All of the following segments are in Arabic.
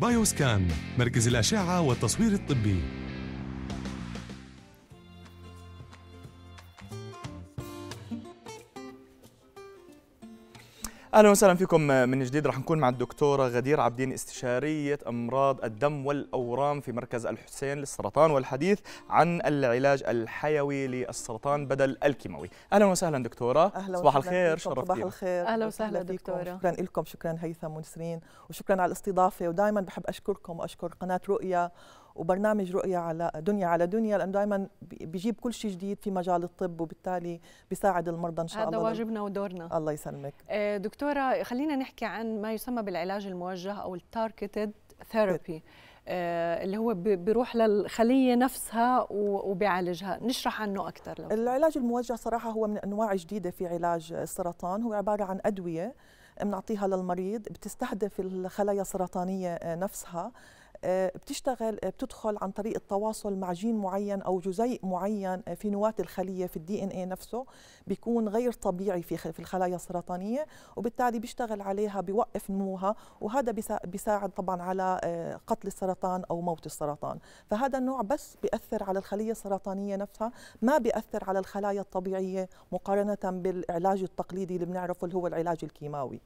بايوسكان مركز الأشعة والتصوير الطبي اهلا وسهلا فيكم من جديد رح نكون مع الدكتوره غدير عبدين استشاريه امراض الدم والاورام في مركز الحسين للسرطان والحديث عن العلاج الحيوي للسرطان بدل الكيماوي اهلا وسهلا دكتوره أهلا صباح الخير شرفتينا صباح الخير اهلا وسهلا دكتوره شكرا لكم شكرا هيثم ونسرين وشكرا على الاستضافه ودائما بحب اشكركم واشكر قناه رؤيا وبرنامج رؤية على دنيا على دنيا لأنه دائما بيجيب كل شيء جديد في مجال الطب وبالتالي بيساعد المرضى إن شاء هذا الله هذا واجبنا ودورنا الله يسلمك آه، دكتورة خلينا نحكي عن ما يسمى بالعلاج الموجه أو التاركتد آه، ثيرابي اللي هو بيروح للخلية نفسها وبيعالجها نشرح عنه أكثر لو. العلاج الموجه صراحة هو من أنواع جديدة في علاج السرطان هو عبارة عن أدوية بنعطيها للمريض بتستهدف الخلايا السرطانية نفسها آه، بتشتغل آه، بتدخل عن طريق التواصل مع جين معين او جزيء معين آه، في نواه الخليه في الدي ان اي نفسه بيكون غير طبيعي في في الخلايا السرطانيه وبالتالي بيشتغل عليها بيوقف نموها وهذا بيساعد طبعا على قتل السرطان او موت السرطان فهذا النوع بس بياثر على الخليه السرطانيه نفسها ما بياثر على الخلايا الطبيعيه مقارنه بالعلاج التقليدي اللي بنعرفه اللي هو العلاج الكيماوي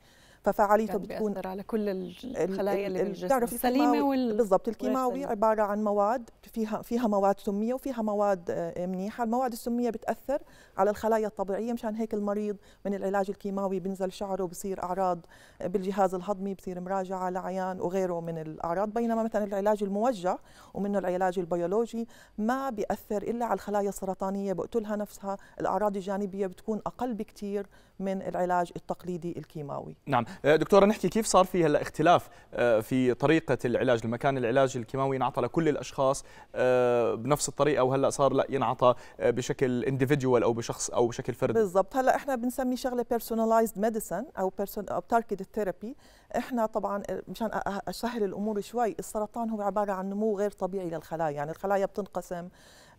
ففعاليته بتكون على كل الخلايا اللي بالجسم بتعرف السليمه وال... بالضبط الكيماوي عباره عن مواد فيها فيها مواد سميه وفيها مواد آه، منيحه المواد السميه بتاثر على الخلايا الطبيعيه مشان هيك المريض من العلاج الكيماوي بنزل شعره بصير اعراض آه، بالجهاز الهضمي بصير مراجعه لعيان وغيره من الاعراض بينما مثلا العلاج الموجه ومنه العلاج البيولوجي ما بياثر الا على الخلايا السرطانيه بقتلها نفسها الاعراض الجانبيه بتكون اقل بكثير من العلاج التقليدي الكيماوي نعم آه، دكتوره نحكي كيف صار في هلا اختلاف آه، في طريقه العلاج لما كان العلاج الكيماوي ينعطى لكل الاشخاص آه، بنفس الطريقه وهلا صار لا ينعطى بشكل انديفيدوال او بشخص او بشكل فردي بالضبط هلا احنا بنسمي شغله بيرسوناليزد ميديسن او بيرسون او targeted ثيرابي احنا طبعا مشان اسهل الامور شوي السرطان هو عباره عن نمو غير طبيعي للخلايا يعني الخلايا بتنقسم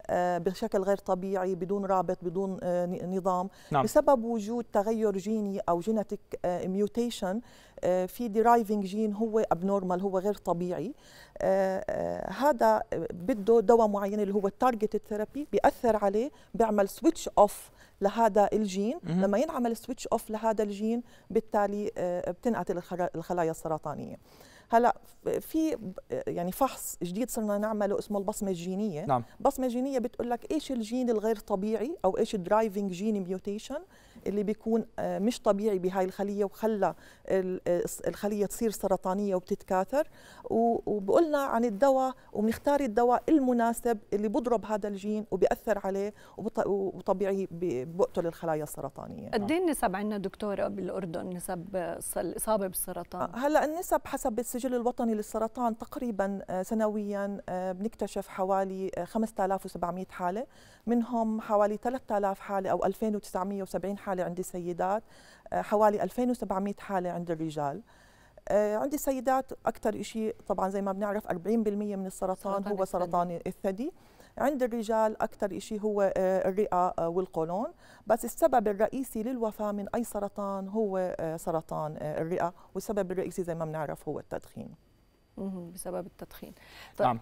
آه، بشكل غير طبيعي بدون رابط بدون آه، نظام نعم. بسبب وجود تغير جيني او جينيتك ميوتيشن آه، في درايفنج جين هو ابنورمال هو غير طبيعي هذا بده دواء معين اللي هو التارجت ثيرابي بياثر عليه بيعمل سويتش اوف لهذا الجين مم. لما ينعمل سويتش اوف لهذا الجين بالتالي بتنقتل الخلايا السرطانيه هلا في يعني فحص جديد صرنا نعمله اسمه البصمه الجينيه نعم. بصمه جينيه بتقول لك ايش الجين الغير طبيعي او ايش الدرايفنج جين ميوتيشن اللي بيكون آه، مش طبيعي بهاي الخليه وخلى آه، الخليه تصير سرطانيه وبتتكاثر وبقولنا عن الدواء وبنختار الدواء المناسب اللي بضرب هذا الجين وبياثر عليه وطبيعي بقتل الخلايا السرطانيه قد ايه النسب عندنا دكتوره بالاردن نسب الاصابه بالسرطان آه، هلا النسب حسب السجل الوطني للسرطان تقريبا سنويا بنكتشف حوالي 5700 حاله منهم حوالي 3000 حاله او 2970 حاله حالة عند السيدات آه، حوالي 2700 حالة عند الرجال آه، عند السيدات أكثر شيء طبعا زي ما بنعرف 40% من السرطان سرطان هو سرطان الثدي, الثدي. عند الرجال أكثر شيء هو آه، الرئة والقولون بس السبب الرئيسي للوفاة من أي سرطان هو سرطان الرئة والسبب الرئيسي زي ما بنعرف هو التدخين بسبب التدخين طيب. نعم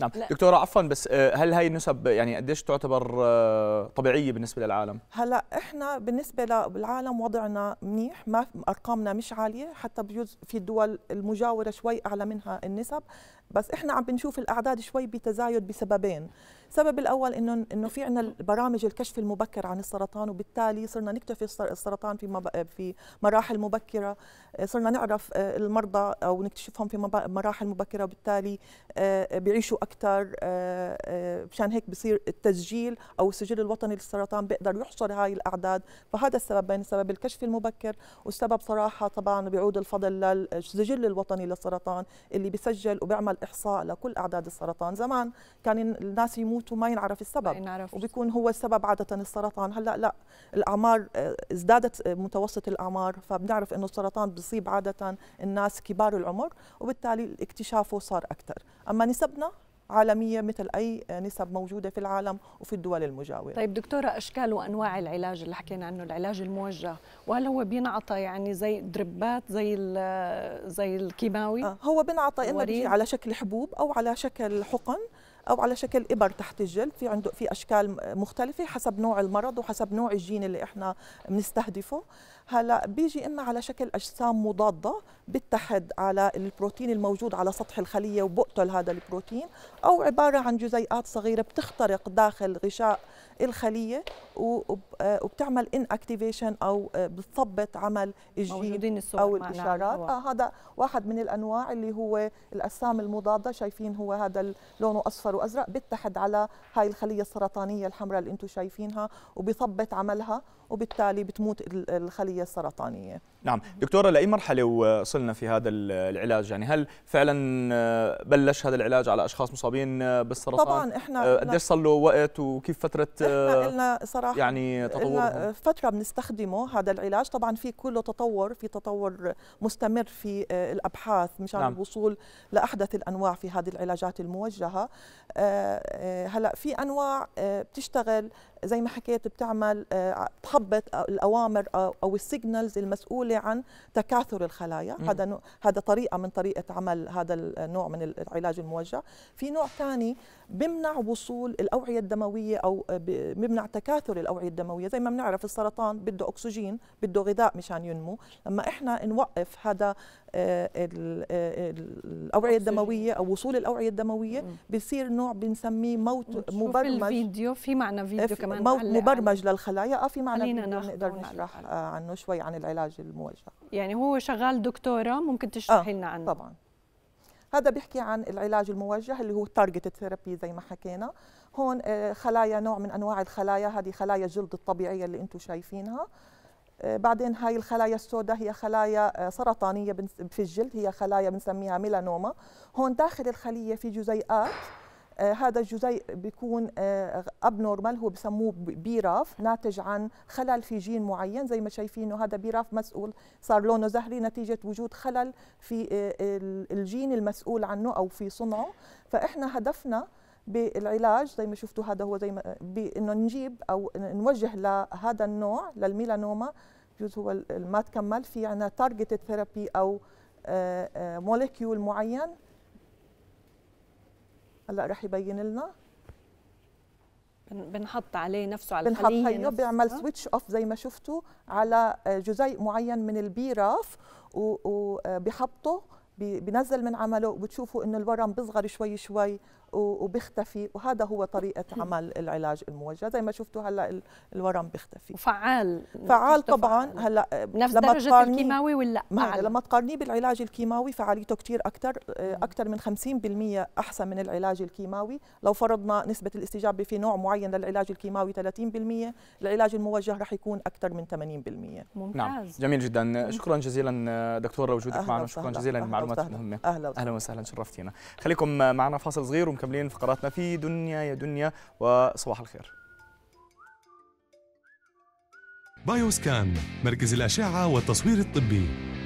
نعم لا. دكتوره عفوا بس آه، هل هاي النسب يعني قديش تعتبر آه، طبيعيه بالنسبه للعالم هلا احنا بالنسبه للعالم وضعنا منيح ما ارقامنا مش عاليه حتى بجوز في الدول المجاوره شوي اعلى منها النسب بس احنا عم بنشوف الاعداد شوي بتزايد بسببين السبب الاول انه انه في عندنا برامج الكشف المبكر عن السرطان وبالتالي صرنا نكتشف السرطان في في مراحل مبكره آه، صرنا نعرف المرضى او نكتشفهم في مراحل مبكره وبالتالي بيعيشوا اكثر آه، آه، مشان هيك بصير التسجيل او السجل الوطني للسرطان بيقدر يحصر هاي الاعداد فهذا السبب بين يعني سبب الكشف المبكر والسبب صراحه طبعا بيعود الفضل للسجل الوطني للسرطان اللي بيسجل وبيعمل احصاء لكل اعداد السرطان زمان كان الناس يموتوا ما ينعرف السبب ينعرف. وبيكون هو السبب عاده السرطان هلا لا الاعمار آه، ازدادت متوسط الاعمار فبنعرف انه السرطان بصيب عاده الناس كبار العمر وبالتالي اكتشافه صار اكثر اما نسبنا عالميه مثل اي نسب موجوده في العالم وفي الدول المجاوره. طيب دكتوره اشكال وانواع العلاج اللي حكينا عنه العلاج الموجه، وهل هو بينعطى يعني زي دربات زي زي الكيماوي؟ آه هو بينعطى اما على شكل حبوب او على شكل حقن او على شكل ابر تحت الجلد في عنده في اشكال مختلفه حسب نوع المرض وحسب نوع الجين اللي احنا بنستهدفه هلا بيجي اما على شكل اجسام مضاده بتحد على البروتين الموجود على سطح الخليه وبقتل هذا البروتين او عباره عن جزيئات صغيره بتخترق داخل غشاء الخليه آه، وبتعمل ان اكتيفيشن او آه، بتثبط عمل الجين او الاشارات نعم. آه هذا واحد من الانواع اللي هو الاجسام المضاده شايفين هو هذا لونه اصفر وازرق بتحد على هاي الخليه السرطانيه الحمراء اللي انتم شايفينها وبثبط عملها وبالتالي بتموت الخليه السرطانيه نعم دكتوره لاي مرحله وصلنا في هذا العلاج يعني هل فعلا آه، بلش هذا العلاج على اشخاص مصابين آه، بالسرطان طبعا احنا آه، قديش صار له وقت وكيف فتره احنا قلنا صراحه يعني تطور فتره بنستخدمه هذا العلاج طبعا في كله تطور في تطور مستمر في الابحاث مشان نعم. الوصول لاحدث الانواع في هذه العلاجات الموجهه هلا في انواع بتشتغل زي ما حكيت بتعمل تحبط الاوامر او السيجنالز المسؤوله مسؤوله عن تكاثر الخلايا مم. هذا نوع هذا طريقه من طريقه عمل هذا النوع من العلاج الموجه في نوع ثاني بمنع وصول الاوعيه الدمويه او بمنع تكاثر الاوعيه الدمويه زي ما بنعرف السرطان بده اكسجين بده غذاء مشان ينمو لما احنا نوقف هذا آه، آه، الاوعيه الدمويه او وصول الاوعيه الدمويه بيصير نوع بنسميه موت مبرمج الفيديو في معنى فيديو كمان موت مبرمج للخلايا اه في معنى نقدر نشرح آه، عنه شوي عن العلاج الموجه مواجهه يعني هو شغال دكتوره ممكن تشرحي آه لنا عنه طبعا هذا بيحكي عن العلاج الموجه اللي هو التارجت ثيرابي زي ما حكينا هون آه، خلايا نوع من انواع الخلايا هذه خلايا الجلد الطبيعيه اللي انتم شايفينها آه، بعدين هاي الخلايا السوداء هي خلايا آه، سرطانيه في الجلد هي خلايا بنسميها ميلانوما هون داخل الخليه في جزيئات آه، هذا الجزيء بيكون آه، ابنورمال هو بسموه بيراف ناتج عن خلل في جين معين زي ما شايفين انه هذا بيراف مسؤول صار لونه زهري نتيجه وجود خلل في آه، الجين المسؤول عنه او في صنعه فاحنا هدفنا بالعلاج زي ما شفتوا هذا هو زي ما بانه نجيب او نوجه لهذا النوع للميلانوما بجوز هو ما تكمل في عندنا تارجتد ثيرابي او موليكيول معين هلا رح يبين لنا بنحط عليه نفسه على بنحط هيو بيعمل سويتش اوف زي ما شفتوا على آه، جزيء معين من البي راف وبحطه آه، بنزل من عمله وبتشوفوا انه الورم بيصغر شوي شوي وبيختفي وهذا هو طريقه عمل العلاج الموجه زي ما شفتوا هلا الورم بيختفي وفعال فعال طبعا هلا نفس لما درجه الكيماوي ولا ما لما تقارنيه بالعلاج الكيماوي فعاليته كثير اكثر اكثر آه، من 50% احسن من العلاج الكيماوي لو فرضنا نسبه الاستجابه في نوع معين للعلاج الكيماوي 30% العلاج الموجه راح يكون اكثر من 80% ممتاز نعم جميل جدا شكرا جزيلا آه، دكتور لوجودك معنا شكرا جزيلا للمعلومات المهمه اهلا وسهلا شرفتينا خليكم آه، معنا فاصل صغير ومكمل مكملين فقراتنا في دنيا يا دنيا وصباح الخير بايوسكان مركز الأشعة والتصوير الطبي